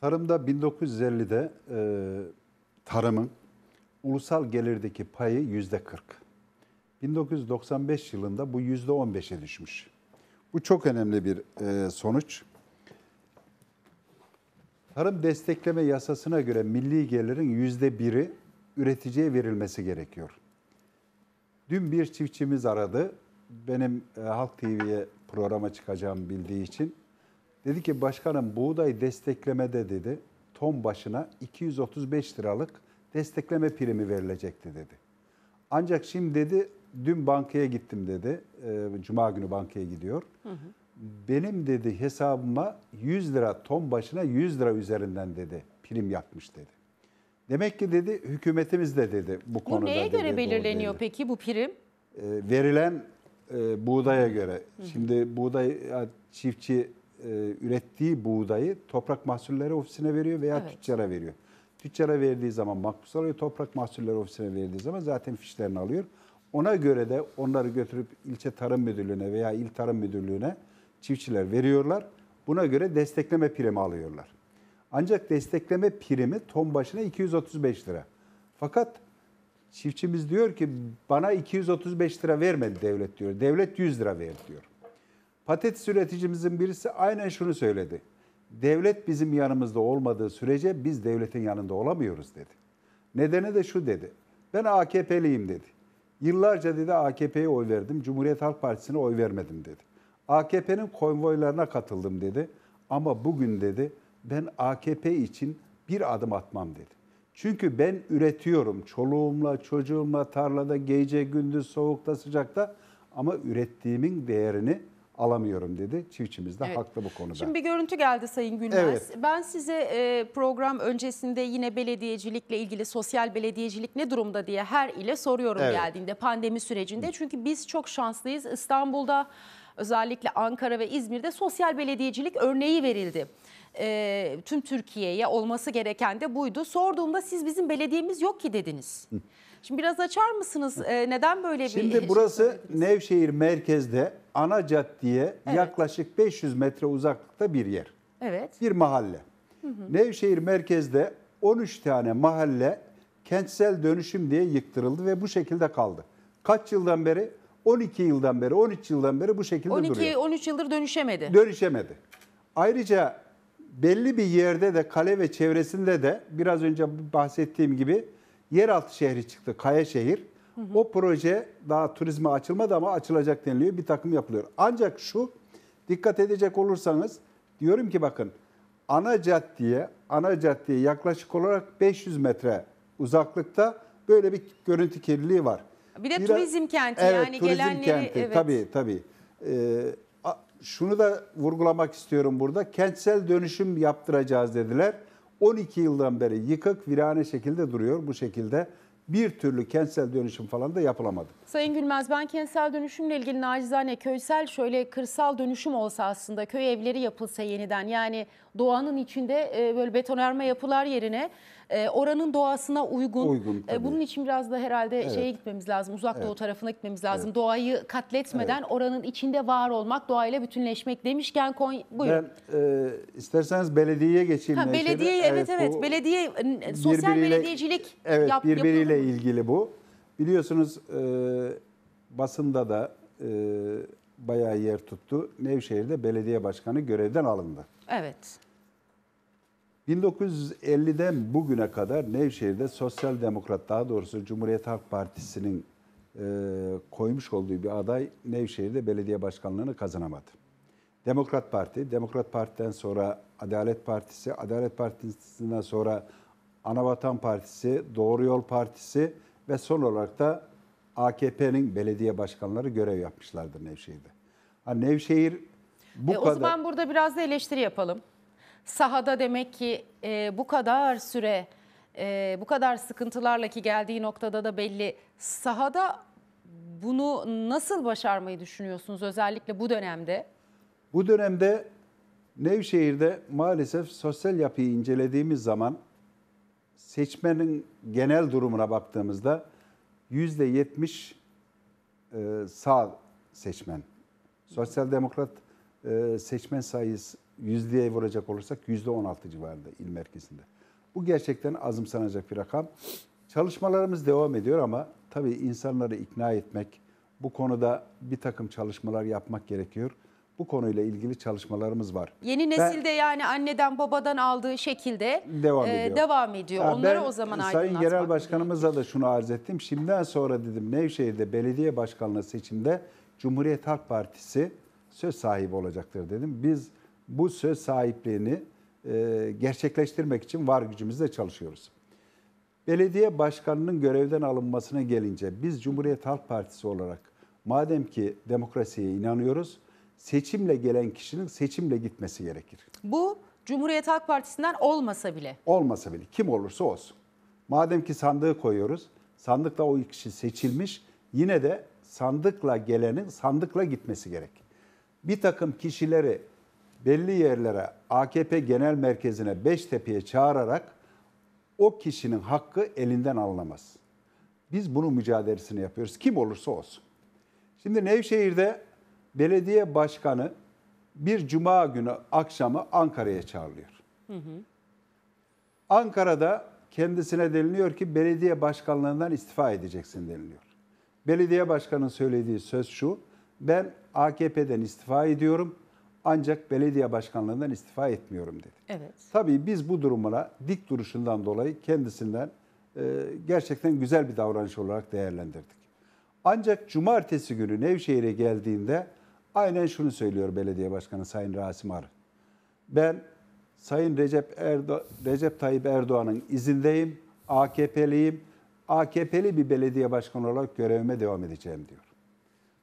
Tarımda 1950'de e, tarımın ulusal gelirdeki payı yüzde 40. 1995 yılında bu yüzde 15'e düşmüş. Bu çok önemli bir e, sonuç. Tarım destekleme yasasına göre milli gelirin yüzde biri üreticiye verilmesi gerekiyor. Dün bir çiftçimiz aradı. Benim e, Halk TV'ye programa çıkacağım bildiği için Dedi ki başkanım buğday desteklemede dedi ton başına 235 liralık destekleme primi verilecekti dedi. Ancak şimdi dedi dün bankaya gittim dedi. Ee, Cuma günü bankaya gidiyor. Benim dedi hesabıma 100 lira ton başına 100 lira üzerinden dedi prim yapmış dedi. Demek ki dedi hükümetimiz de dedi bu, konuda. Bu neye dedi, göre belirleniyor dedi. peki bu prim? Ee, verilen e, buğdaya göre. Şimdi buğday e, çiftçi e, ürettiği buğdayı toprak mahsulleri ofisine veriyor veya evet. tüccara veriyor. Tüccara verdiği zaman makbuz alıyor, toprak mahsulleri ofisine verdiği zaman zaten fişlerini alıyor. Ona göre de onları götürüp ilçe tarım müdürlüğüne veya il tarım müdürlüğüne çiftçiler veriyorlar. Buna göre destekleme primi alıyorlar. Ancak destekleme primi ton başına 235 lira. Fakat çiftçimiz diyor ki bana 235 lira vermedi devlet diyor. Devlet 100 lira verdi diyor. Patates üreticimizin birisi aynen şunu söyledi. Devlet bizim yanımızda olmadığı sürece biz devletin yanında olamıyoruz dedi. Nedeni de şu dedi. Ben AKP'liyim dedi. Yıllarca dedi AKP'ye oy verdim, Cumhuriyet Halk Partisi'ne oy vermedim dedi. AKP'nin konvoylarına katıldım dedi. Ama bugün dedi ben AKP için bir adım atmam dedi. Çünkü ben üretiyorum çoluğumla, çocuğumla, tarlada, gece, gündüz, soğukta, sıcakta ama ürettiğimin değerini alamıyorum dedi. Çiftçimiz de evet. haklı bu konuda. Şimdi bir görüntü geldi Sayın Gülmez. Evet. Ben size e, program öncesinde yine belediyecilikle ilgili sosyal belediyecilik ne durumda diye her ile soruyorum evet. geldiğinde pandemi sürecinde. Çünkü biz çok şanslıyız. İstanbul'da özellikle Ankara ve İzmir'de sosyal belediyecilik örneği verildi. E, tüm Türkiye'ye olması gereken de buydu. Sorduğumda siz bizim belediyemiz yok ki dediniz. Hı. Şimdi biraz açar mısınız? Ee, neden böyle Şimdi bir... Şimdi şey burası Nevşehir merkezde ana caddeye evet. yaklaşık 500 metre uzaklıkta bir yer. Evet. Bir mahalle. Hı hı. Nevşehir merkezde 13 tane mahalle kentsel dönüşüm diye yıktırıldı ve bu şekilde kaldı. Kaç yıldan beri? 12 yıldan beri, 13 yıldan beri bu şekilde 12, duruyor. 13 yıldır dönüşemedi. Dönüşemedi. Ayrıca belli bir yerde de kale ve çevresinde de biraz önce bahsettiğim gibi yeraltı şehri çıktı Kayaşehir. Hı hı. O proje daha turizme açılmadı ama açılacak deniliyor. Bir takım yapılıyor. Ancak şu dikkat edecek olursanız diyorum ki bakın ana caddeye ana caddeye yaklaşık olarak 500 metre uzaklıkta böyle bir görüntü kirliliği var. Bir de Biraz, turizm kenti evet, yani turizm gelenleri. Kenti, evet tabii tabii. Ee, şunu da vurgulamak istiyorum burada. Kentsel dönüşüm yaptıracağız dediler. 12 yıldan beri yıkık virane şekilde duruyor bu şekilde bir türlü kentsel dönüşüm falan da yapılamadı. Sayın Gülmez ben kentsel dönüşümle ilgili nacizane köysel şöyle kırsal dönüşüm olsa aslında köy evleri yapılsa yeniden yani doğanın içinde e, böyle betonarme yapılar yerine e, oranın doğasına uygun. uygun e, bunun için biraz da herhalde evet. şeye gitmemiz lazım uzak evet. doğu tarafına gitmemiz lazım. Evet. Doğayı katletmeden evet. oranın içinde var olmak doğayla bütünleşmek demişken Konya buyurun. Ben e, isterseniz belediyeye geçeyim. Ha, belediye evet evet, evet belediye sosyal belediyecilik evet, yap, birbiriyle ilgili bu. Biliyorsunuz e, basında da e, bayağı yer tuttu. Nevşehir'de belediye başkanı görevden alındı. Evet. 1950'den bugüne kadar Nevşehir'de Sosyal Demokrat daha doğrusu Cumhuriyet Halk Partisi'nin e, koymuş olduğu bir aday Nevşehir'de belediye başkanlığını kazanamadı. Demokrat Parti, Demokrat Parti'den sonra Adalet Partisi, Adalet Partisi'nden sonra Anavatan Partisi, Doğru Yol Partisi ve son olarak da AKP'nin belediye başkanları görev yapmışlardır Nevşehir'de. Ha, Nevşehir bu e, kadar... O zaman burada biraz da eleştiri yapalım. Sahada demek ki e, bu kadar süre, e, bu kadar sıkıntılarla ki geldiği noktada da belli. Sahada bunu nasıl başarmayı düşünüyorsunuz özellikle bu dönemde? Bu dönemde Nevşehir'de maalesef sosyal yapıyı incelediğimiz zaman seçmenin genel durumuna baktığımızda yüzde yetmiş e, sağ seçmen. Sosyal demokrat e, seçmen sayısı yüzdeye vuracak olursak yüzde on altı civarında il merkezinde. Bu gerçekten azımsanacak bir rakam. Çalışmalarımız devam ediyor ama tabii insanları ikna etmek, bu konuda bir takım çalışmalar yapmak gerekiyor bu konuyla ilgili çalışmalarımız var. Yeni nesilde ben, yani anneden babadan aldığı şekilde devam e, ediyor. Devam ediyor. Ya Onları ben, o zaman aydınlatmak. Sayın Genel Başkanımıza da şunu arz ettim. Şimdiden sonra dedim Nevşehir'de belediye başkanlığı seçimde Cumhuriyet Halk Partisi söz sahibi olacaktır dedim. Biz bu söz sahipliğini e, gerçekleştirmek için var gücümüzle çalışıyoruz. Belediye başkanının görevden alınmasına gelince biz Cumhuriyet Halk Partisi olarak madem ki demokrasiye inanıyoruz, seçimle gelen kişinin seçimle gitmesi gerekir. Bu Cumhuriyet Halk Partisi'nden olmasa bile. Olmasa bile kim olursa olsun. Madem ki sandığı koyuyoruz, sandıkla o kişi seçilmiş, yine de sandıkla gelenin sandıkla gitmesi gerek. Bir takım kişileri belli yerlere AKP Genel Merkezi'ne Beştepe'ye çağırarak o kişinin hakkı elinden alınamaz. Biz bunun mücadelesini yapıyoruz kim olursa olsun. Şimdi Nevşehir'de belediye başkanı bir cuma günü akşamı Ankara'ya çağrılıyor. Hı hı. Ankara'da kendisine deniliyor ki belediye başkanlığından istifa edeceksin deniliyor. Belediye başkanının söylediği söz şu. Ben AKP'den istifa ediyorum ancak belediye başkanlığından istifa etmiyorum dedi. Evet. Tabii biz bu durumuna dik duruşundan dolayı kendisinden e, gerçekten güzel bir davranış olarak değerlendirdik. Ancak cumartesi günü Nevşehir'e geldiğinde Aynen şunu söylüyor Belediye Başkanı Sayın Rasim Arı. Ben Sayın Recep, Erdo Recep Tayyip Erdoğan'ın izindeyim, AKP'liyim. AKP'li bir belediye başkanı olarak görevime devam edeceğim diyor.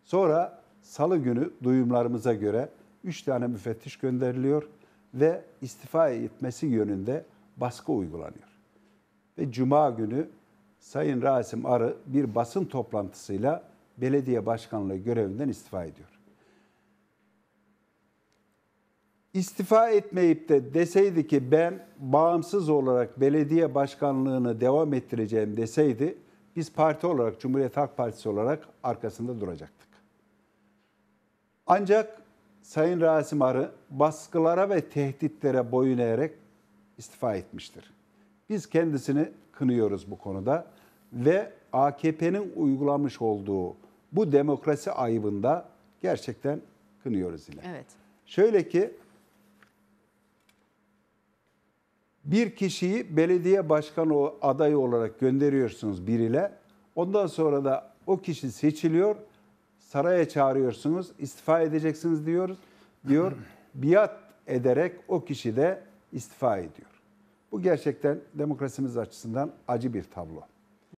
Sonra salı günü duyumlarımıza göre 3 tane müfettiş gönderiliyor ve istifa etmesi yönünde baskı uygulanıyor. Ve cuma günü Sayın Rasim Arı bir basın toplantısıyla belediye başkanlığı görevinden istifa ediyor. istifa etmeyip de deseydi ki ben bağımsız olarak belediye başkanlığını devam ettireceğim deseydi biz parti olarak Cumhuriyet Halk Partisi olarak arkasında duracaktık. Ancak Sayın Rasim Arı baskılara ve tehditlere boyun eğerek istifa etmiştir. Biz kendisini kınıyoruz bu konuda ve AKP'nin uygulamış olduğu bu demokrasi ayıbında gerçekten kınıyoruz yine. Evet. Şöyle ki Bir kişiyi belediye başkanı adayı olarak gönderiyorsunuz biriyle. Ondan sonra da o kişi seçiliyor. Saraya çağırıyorsunuz. istifa edeceksiniz diyoruz. Diyor. biat ederek o kişi de istifa ediyor. Bu gerçekten demokrasimiz açısından acı bir tablo.